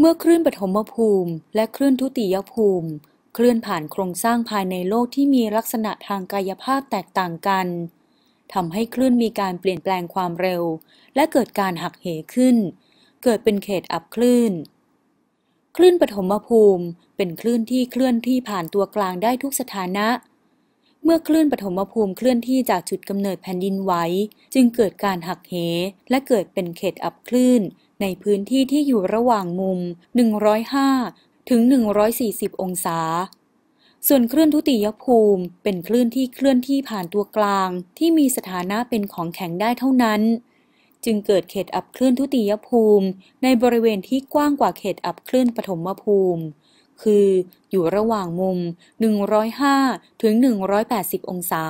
เมื่อคลื่นปฐมภูมิและคลื่นทุติยภูมิเคลื่อนผ่านโครงสร้างภายในโลกที่มีลักษณะทางกายภาพแตกต่างกันทำให้คลื่นมีการเปลี่ยนแปลงความเร็ว และเกิดการหักเหขึ้น เกิดเป็นเขตอับคลื่น คลื่นปฐมภูมิเป็นคลื่นที่เคลื่อนที่ผ่านตัวกลางได้ทุกสถานะ เมื่อคลื่นปฐมภูมิเคลื่อนที่จากจุดกำเนิดแผ่นดินไหวจึงเกิดการหักเหและเกิดเป็นเขตอับคลื่นในพื้นที่ที่อยู่ระหว่างมุม 105 ถึง 140 องศา ส่วนคลื่นทุติยภูมิเป็นคลื่นที่เคลื่อนที่ผ่านตัวกลางที่มีสถานะเป็นของแข็งได้เท่านั้น จึงเกิดเขตอับคลื่นทุติยภูมิในบริเวณที่กว้างกว่าเขตอับคลื่นปฐมภูมิ คือ อยู่ระหว่างมุม 105 ถึง 180 องศา